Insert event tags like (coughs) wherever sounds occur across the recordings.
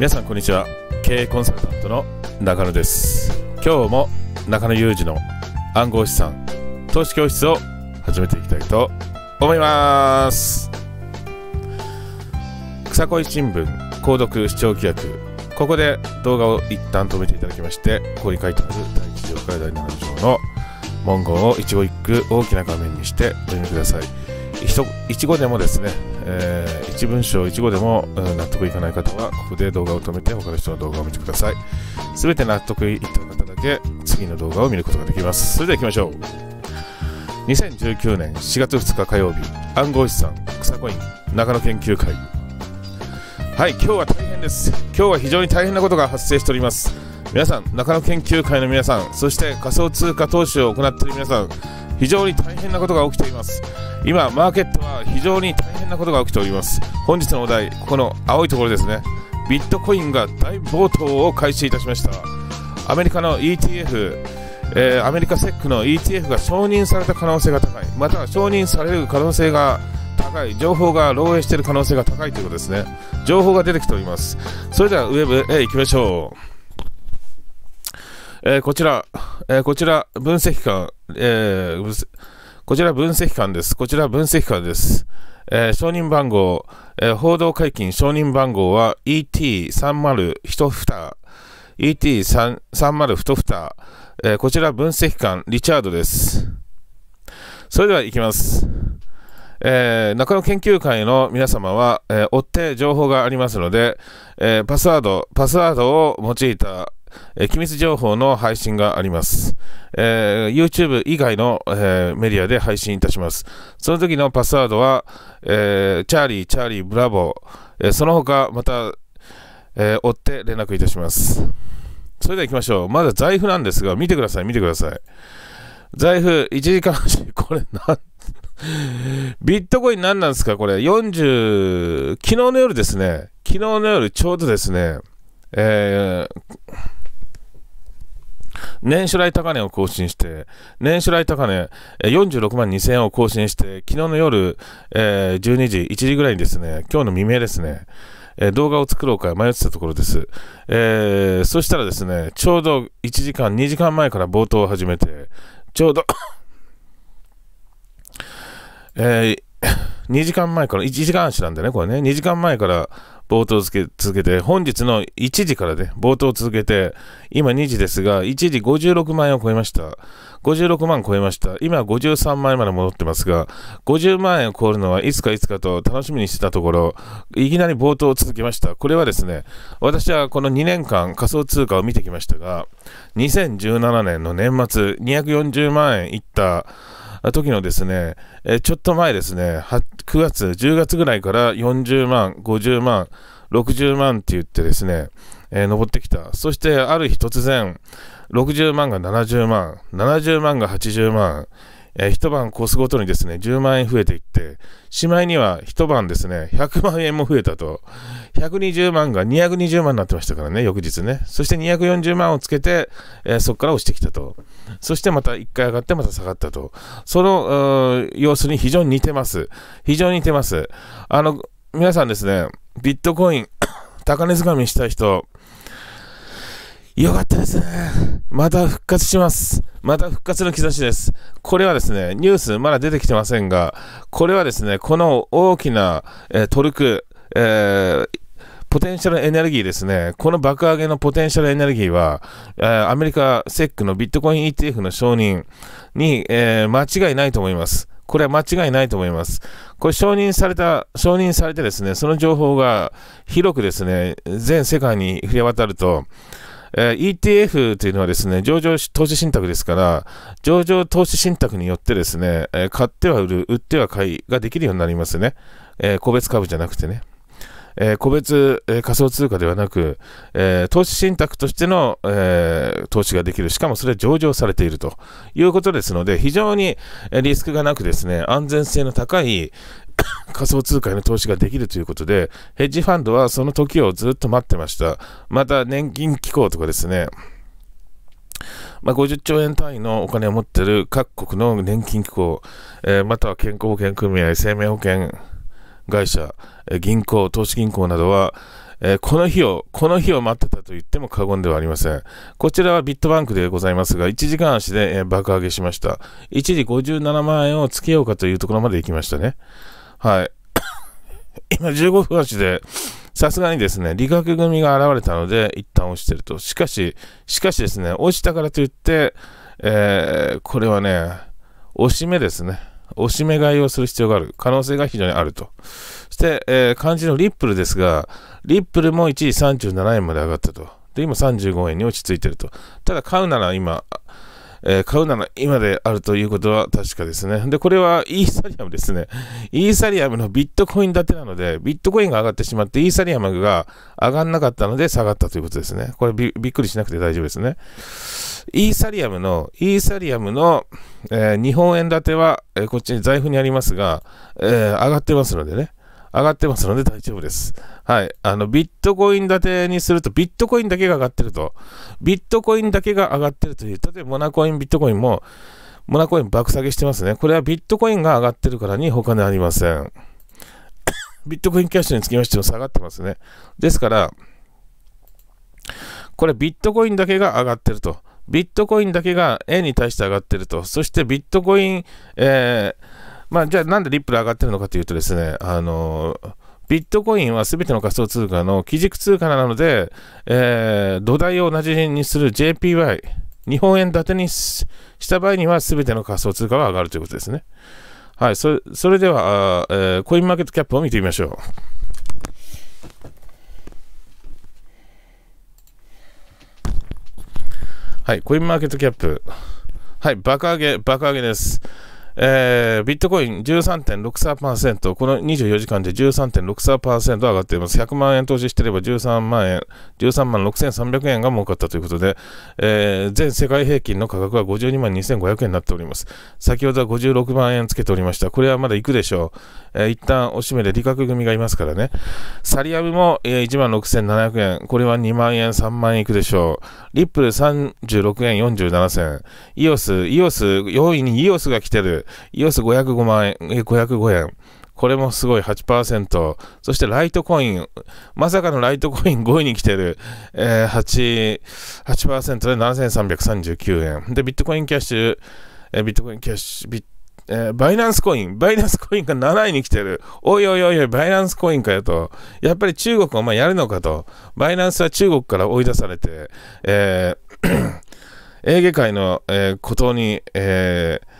皆さんこんにちは経営コンサルタントの中野です今日も中野裕二の暗号資産投資教室を始めていきたいと思います草恋新聞購読視聴規約ここで動画を一旦止めていただきましてここに書いてある第1条から第7条の文言を一語一句大きな画面にしてお読みください一語でもですねえー、一文章一語でも、うん、納得いかない方は、ここで動画を止めて他の人の動画を見てください。すべて納得いった方だけ、次の動画を見ることができます。それでは行きましょう。2019年4月2日火曜日、暗号資産、草コイン、中野研究会。はい、今日は大変です。今日は非常に大変なことが発生しております。皆さん中野研究会の皆さんそして仮想通貨投資を行っている皆さん非常に大変なことが起きています今マーケットは非常に大変なことが起きております本日のお題ここの青いところですねビットコインが大暴騰を開始いたしましたアメリカの ETF、えー、アメリカセックの ETF が承認された可能性が高いまたは承認される可能性が高い情報が漏洩している可能性が高いということですね情報が出てきておりますそれではウェブへ行きましょうえー、こちら、えー、こちら分析官、えー、こちら分析官です。こちら分析官です。えー、承認番号、えー、報道解禁承認番号は ET30 た。ET30 ふた、えー、こちら分析官リチャードです。それではいきます。えー、中野研究会の皆様は、えー、追って情報がありますので、えー、パスワード、パスワードを用いたえー、機密情報の配信があります。えー、YouTube 以外の、えー、メディアで配信いたします。その時のパスワードは、えー、チャーリー、チャーリー、ブラボー、えー、その他、また、えー、追って連絡いたします。それでは行きましょう。まだ財布なんですが、見てください、見てください。財布、1時間足、これなん、(laughs) ビットコイン何なんですかこれ、40、昨日の夜ですね、昨日の夜ちょうどですね、えー年初来高値を更新して、年初来高値46万2000円を更新して、昨日の夜、えー、12時、1時ぐらいにですね、今日の未明ですね、え動画を作ろうか迷ってたところです、えー、そしたらですね、ちょうど1時間、2時間前から冒頭を始めて、ちょうど (coughs) えー、2時間前から、1時間足なんだね、これね、2時間前から冒頭続け続けて、本日の1時からね、冒頭を続けて、今2時ですが、1時56万円を超えました。56万超えました。今53万円まで戻ってますが、50万円を超えるのはいつかいつかと楽しみにしてたところ、いきなり冒頭を続けました。これはですね、私はこの2年間仮想通貨を見てきましたが、2017年の年末、240万円いった、時のですね、えちょっと前ですね、9月、10月ぐらいから40万、50万、60万って言ってですね、えー、登ってきた。そして、ある日突然、60万が70万、70万が80万、えー、一晩越すごとにですね、10万円増えていって、しまいには一晩ですね、100万円も増えたと、120万が220万になってましたからね、翌日ね。そして240万をつけて、えー、そこから落ちてきたと。そしてまた1回上がってまた下がったと。その、様子に非常に似てます。非常に似てます。あの、皆さんですね、ビットコイン、(coughs) 高値掴みした人、よかったですね。また復活します。また復活の兆しです。これはですね、ニュースまだ出てきてませんが、これはですね、この大きな、えー、トルク、えーポテンシャルエネルギーですね。この爆上げのポテンシャルエネルギーは、えー、アメリカセックのビットコイン ETF の承認に、えー、間違いないと思います。これは間違いないと思います。これ承認された、承認されてですね、その情報が広くですね、全世界に振れ渡ると、えー、ETF というのはですね、上場投資信託ですから、上場投資信託によってですね、えー、買っては売る、売っては買いができるようになりますね。えー、個別株じゃなくてね。え個別、え仮想通貨ではなく、え投資信託としての、え投資ができる、しかもそれは上場されているということですので、非常にリスクがなくですね、安全性の高い、仮想通貨への投資ができるということで、ヘッジファンドはその時をずっと待ってました。また年金機構とかですね、まあ、50兆円単位のお金を持っている各国の年金機構、えー、または健康保険組合、生命保険会社、銀行、投資銀行などは、えー、この日を、この日を待ってたと言っても過言ではありません。こちらはビットバンクでございますが、1時間足で、えー、爆上げしました。一時57万円をつけようかというところまで行きましたね。はい。(coughs) 今15分足で、さすがにですね、理学組が現れたので、一旦落ちてると。しかし、しかしですね、落ちたからといって、えー、これはね、押し目ですね。押し目買いをする必要がある。可能性が非常にあると。そして、えー、漢字のリップルですが、リップルも1時37円まで上がったと。で、今35円に落ち着いてると。ただ買うなら今、えー、買うなら今であるということは確かですね。で、これはイーサリアムですね。イーサリアムのビットコイン建てなので、ビットコインが上がってしまって、イーサリアムが上がんなかったので下がったということですね。これびっくりしなくて大丈夫ですね。イーサリアムの、イーサリアムの、えー、日本円建ては、えー、こっちに財布にありますが、えー、上がってますのでね。上がってますので大丈夫です。はい。あの、ビットコイン建てにすると、ビットコインだけが上がってると。ビットコインだけが上がってるという、例えばモナコイン、ビットコインも、モナコイン爆下げしてますね。これはビットコインが上がってるからに他にありません。(coughs) ビットコインキャッシュにつきましても下がってますね。ですから、これビットコインだけが上がってると。ビットコインだけが円に対して上がってると。そしてビットコイン、えー、まあ、じゃあなんでリップル上がってるのかというとですね、あのービットコインは全ての仮想通貨の基軸通貨なので、えー、土台を同じにする JPY、日本円建てにした場合には全ての仮想通貨は上がるということですね。はい、それではえー、コインマーケットキャップを見てみましょう。はい、コインマーケットキャップ。はい、爆上げ、爆上げです。えー、ビットコイン13.63%、この24時間で13.63%上がっています。100万円投資していれば13万円、13万6300円が儲かったということで、えー、全世界平均の価格は52万2500円になっております。先ほどは56万円つけておりました。これはまだいくでしょう。えー、一旦おしめで利確組がいますからね。サリアムも、えー、1万6700円、これは2万円、3万円いくでしょう。リップル36円47銭。イオス、イオス、4位にイオスが来てる。EOS505 万円、円。これもすごい8%。そしてライトコイン。まさかのライトコイン5位に来てる。えー、8、8%で7339円。で、ビットコインキャッシュ、えー、ビットコインキャッシュ、ビッえー、バイナンスコイン、バイナンスコインが7位に来てる。おいおいおいおい、バイナンスコインかよと。やっぱり中国お前やるのかと。バイナンスは中国から追い出されて、えー、(clears throat) エーゲ海の、えー、孤島に、えー、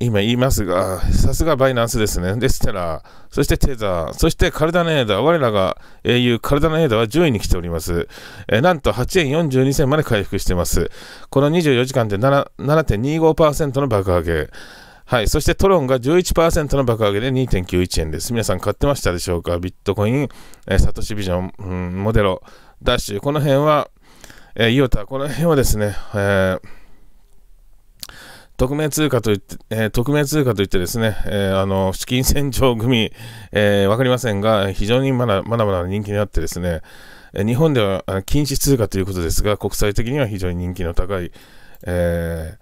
今言いますが、さすがバイナンスですね。でしたら、そしてテザー、そしてカルダネーダ、我らが英雄カルダネーダは10位に来ております。えー、なんと8円42銭まで回復しています。この24時間で7.25%の爆上げ。はい。そしてトロンが11%の爆上げで2.91円です。皆さん買ってましたでしょうかビットコイン、えー、サトシビジョン、うん、モデロ、ダッシュ、この辺は、えー、イオタ、この辺はですね、えー匿名通貨といって、えー、匿名通貨といってですね、えー、あの、資金洗浄組、えー、わかりませんが、非常にまだまだまだ人気になってですね、え日本では禁止通貨ということですが、国際的には非常に人気の高い、え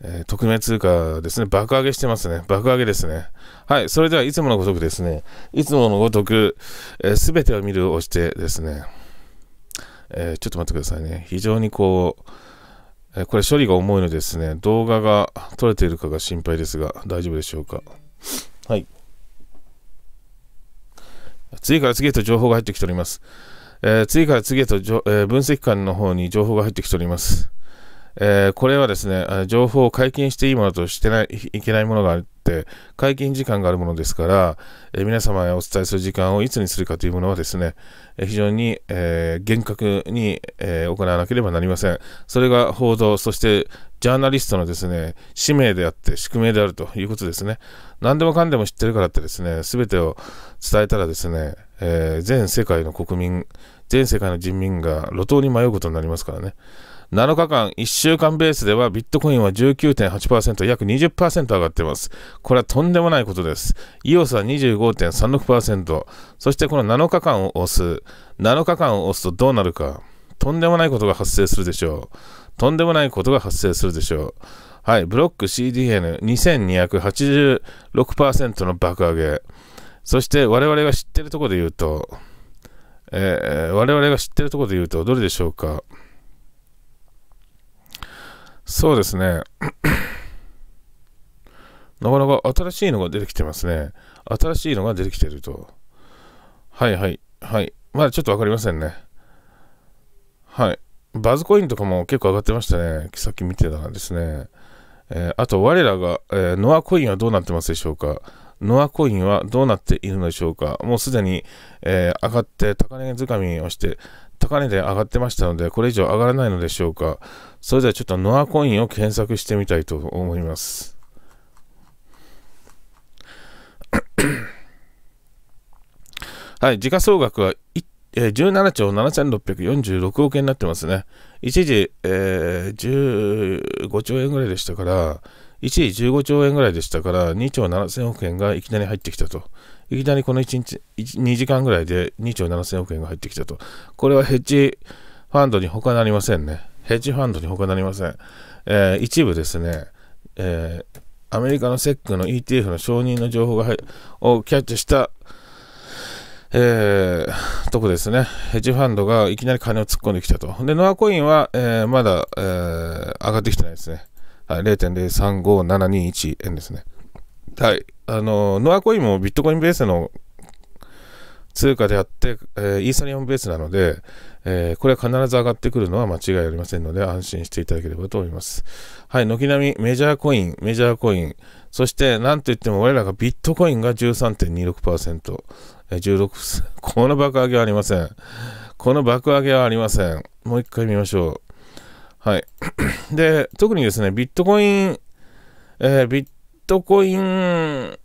えー、匿名通貨ですね。爆上げしてますね。爆上げですね。はい。それでは、いつものごとくですね。いつものごとく、す、えー、べ、てを見るを押してですね。えー、ちょっと待ってくださいね。非常にこう、これ処理が重いのですね、動画が撮れているかが心配ですが、大丈夫でしょうか。はい。次から次へと情報が入ってきております。えー、次から次へと、えー、分析官の方に情報が入ってきております。えー、これはですね、情報を解禁していいものとしてないいけないものがある解禁時間があるものですから、え皆様へお伝えする時間をいつにするかというものはですね、え非常に、えー、厳格に、えー、行わなければなりません。それが報道、そしてジャーナリストのですね、使命であって宿命であるということですね。何でもかんでも知ってるからってですね、全べてを伝えたらですね、えー、全世界の国民、全世界の人民が路頭に迷うことになりますからね。7日間、1週間ベースではビットコインは19.8%、約20%上がっています。これはとんでもないことです。EOS は25.36%、そしてこの7日間を押す、7日間を押すとどうなるか、とんでもないことが発生するでしょう。とんでもないことが発生するでしょう。はい、ブロック CDN2286% の爆上げ。そして我々が知ってるところで言うと、えー、我々が知ってるところで言うと、どれでしょうか。そうですね。(clears throat) なかなか新しいのが出てきてますね。新しいのが出てきてると。はいはいはい。まだちょっと分かりませんね。はい。バズコインとかも結構上がってましたね。さっき見てたらですね。えー、あと、我らが、えー、ノアコインはどうなってますでしょうかノアコインはどうなっているのでしょうかもうすでに、えー、上がって高値掴みをして高値で上がってましたので、これ以上上がらないのでしょうか。それではちょっとノアコインを検索してみたいと思います。(coughs) はい、時価総額は17兆7646億円になってますね。一時、えー、15兆円ぐらいでしたから、一時15兆円ぐらいでしたから、2兆7000億円がいきなり入ってきたといきなりこの1日、2時間ぐらいで2兆7000億円が入ってきたと。これはヘッジファンドに他なりませんね。ヘッジファンドに他なりません。えー、一部ですね、えー、アメリカのセックの ETF の承認の情報がをキャッチした、えー、とこですね。ヘッジファンドがいきなり金を突っ込んできたと。で、ノアコインは、えー、まだ、えー、上がってきてないですね。はい、0.035721円ですね。はい。あの、ノアコインもビットコインベースの通貨であって、えー、イーサリアムベースなので、えー、これは必ず上がってくるのは間違いありませんので、安心していただければと思います。はい、軒並みメジャーコイン、メジャーコイン、そしてなんといっても我らがビットコインが13.26%、えー、16、この爆上げはありません。この爆上げはありません。もう一回見ましょう。はい。(clears throat) で、特にですね、ビットコイン、えー、ビッットコイン、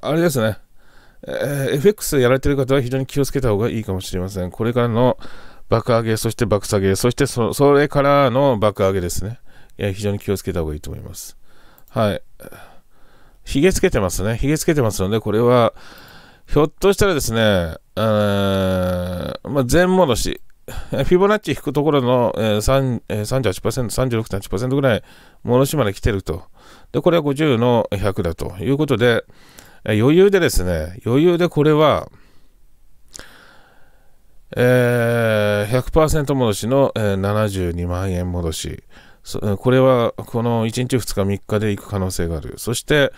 あれですね。えー、FX やられてる方は非常に気をつけた方がいいかもしれません。これからの爆上げ、そして爆下げ、そしてそれからの爆上げですね、え非常に気をつけた方がいいと思います。はい。ひげつけてますね。ひげつけてますので、これは、ひょっとしたらですね、えまあ、全戻し。フィボナッチ引くところの、えー、38%、36.8%ぐらい戻しまで来てると。で、これは50の100だということで、余裕でですね、余裕でこれは、えー、100%戻しの、えー、72万円戻し。これはこの1日2日3日で行く可能性がある。そして、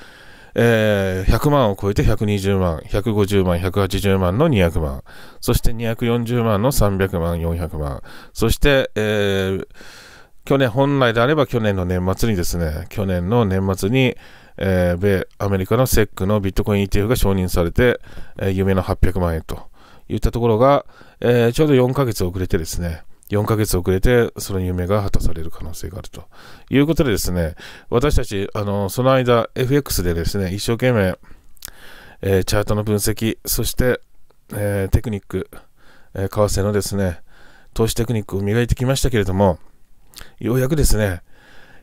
えー、100万を超えて120万、150万、180万の200万。そして240万の300万、400万。そして、えー去年、本来であれば去年の年末にですね、去年の年末に、えー、米、アメリカのセックのビットコイン ETF が承認されて、えー、夢の800万円といったところが、えー、ちょうど4ヶ月遅れてですね、4ヶ月遅れて、その夢が果たされる可能性があるということでですね、私たち、あの、その間、FX でですね、一生懸命、えー、チャートの分析、そして、えー、テクニック、えー、為替のですね、投資テクニックを磨いてきましたけれども、ようやくですね、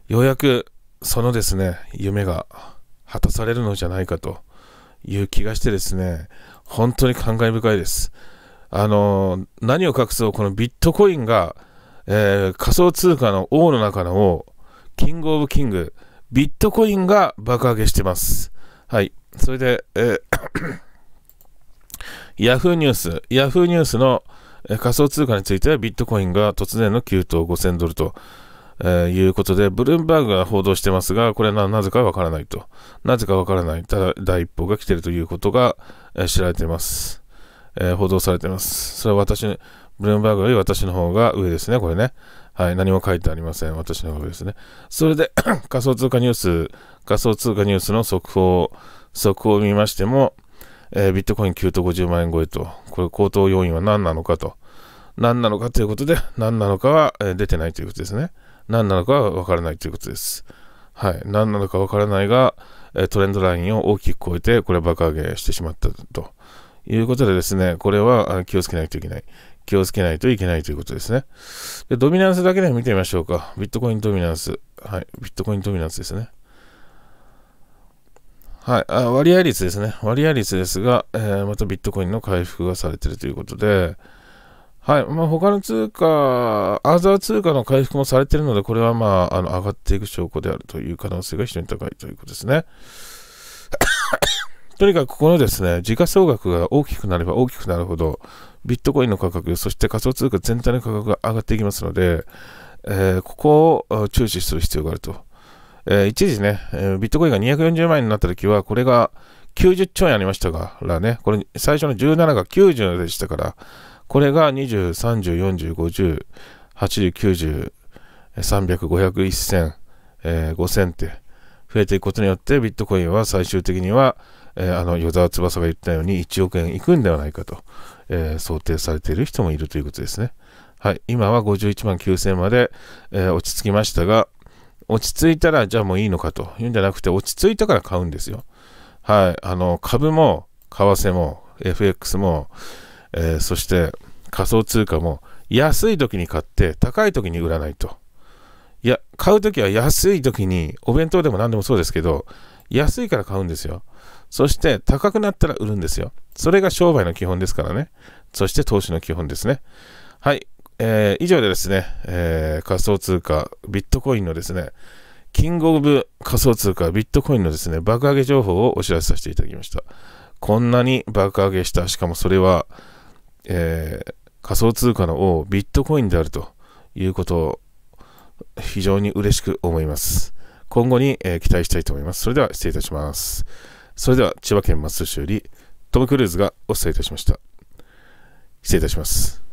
ようやくそのですね、夢が果たされるのじゃないかという気がしてですね、本当に感慨深いです。あの、何を隠そう、このビットコインが、えー、仮想通貨の王の中の王、キングオブキング、ビットコインが爆上げしてます。はい。それで、えー (coughs) ヤフーニュース、ヤフーニュースの、仮想通貨についてはビットコインが突然の急騰5000ドルと、えー、いうことで、ブルームバーグが報道してますが、これはなぜかわからないと。なぜかわからない、ただ第一報が来ているということが、えー、知られています、えー、報道されています。それは私、ブルームバーグより私の方が上ですね、これね。はい、何も書いてありません。私の方が上ですね。それで (clears throat) 仮想通貨ニュース、仮想通貨ニュースの速報、速報を見ましても、えー、ビットコイン急騰50万円超えと、これ高騰要因は何なのかと、何なのかということで、何なのかは、出てないということですね。何なのかは分からないということです。はい。何なのか分からないが、えトレンドラインを大きく超えて、これ爆上げしてしまったということでですね、これは気をつけないといけない。気をつけないといけないということですね。でドミナンスだけで見てみましょうか。ビットコインドミナンス。はい。ビットコインドミナンスですね。はい、あ割合率ですね。割合率ですが、えー、またビットコインの回復がされているということで、はい、まあ、他の通貨、アザー通貨の回復もされているので、これはまあ、あの上がっていく証拠であるという可能性が非常に高いということですね。(coughs) とにかくこのですね、時価総額が大きくなれば大きくなるほど、ビットコインの価格、そして仮想通貨全体の価格が上がっていきますので、えー、ここを注視する必要があると。えー、一時ね、えー、ビットコインが240万円になった時は、これが90兆円ありましたからね、これ最初の17が90でしたから、これが20、30、40、50、80、90、300、500、1000、え5000って増えていくことによって、ビットコインは最終的には、えー、あの、与沢翼が言ったように1億円いくんではないかと、えー、想定されている人もいるということですね。はい、今は51万9000まで、えー、落ち着きましたが、落ち着いたら、じゃあもういいのかというんじゃなくて、落ち着いたから買うんですよ。はい。あの、株も、為替も、FX も、えー、そして仮想通貨も、安い時に買って、高い時に売らないと。いや、買う時は安い時に、お弁当でも何でもそうですけど、安いから買うんですよ。そして高くなったら売るんですよ。それが商売の基本ですからね。そして投資の基本ですね。はい。えー、以上でですね、えー、仮想通貨、ビットコインのですね、キングオブ仮想通貨、ビットコインのですね、爆上げ情報をお知らせさせていただきました。こんなに爆上げした、しかもそれは、えー、仮想通貨の王、ビットコインであるということを非常に嬉しく思います。今後に、えー、期待したいと思います。それでは失礼いたします。それでは千葉県松戸市よりトム・クルーズがお伝えいたしました。失礼いたします。